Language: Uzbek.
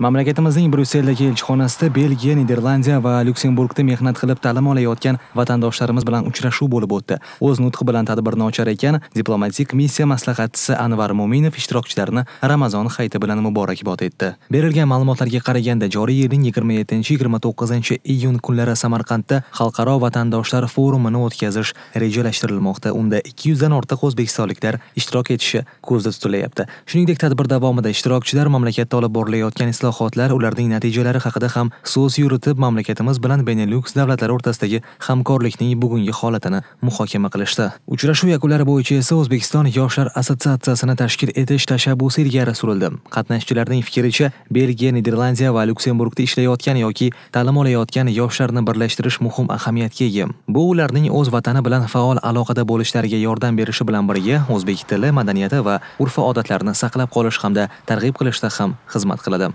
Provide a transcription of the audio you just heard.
Mamlakatimizning Bryusseldagi elchixonasida Belgiya, Niderlandiya va Lyuksemburgda mehnat qilib ta'lim olayotgan vatandoshlarimiz bilan uchrashuv bo'lib o'tdi. O'z nutqi bilan tadbirni ochar ekan diplomatik missiya maslahatchisi Anvar Mo'minov ishtirokchilarni Ramazon hayiti bilan muborakbod etdi. Berilgan ma'lumotlarga qaraganda joriy yilning 27-29 iyun kunlari Samarqandda xalqaro vatandoshlar forumini o'tkazish rejalashtirilmoqda. Unda 200 dan ortiq o'zbekistonliklar ishtirok etishi ko'zda tutilyapti. Shuningdek, tadbir davomida ishtirokchilar mamlakatda olib borilayotgan islom islohotlar ularning natijalari haqida ham so'z yuritib, mamlakatimiz bilan Benelux davlatlari o'rtasidagi hamkorlikning bugungi holatini muhokama qilishdi. Uchrashuv yakunlari bo'yicha esa O'zbekiston yoshlar assotsiatsiyasini tashkil etish tashabbusi ilgari surildi. Qatnashchilarning fikricha, Belgiya, Niderlandiya va Lyuksemburgda ishlayotgan yoki ta'lim olayotgan yoshlarni birlashtirish muhim ahamiyatga ega. Bu ularning o'z vatani bilan faol aloqada bo'lishlariga yordam berishi bilan birga o'zbek tili, madaniyati va urf-odatlarini saqlab qolish hamda targ'ib qilishda ham xizmat qiladi.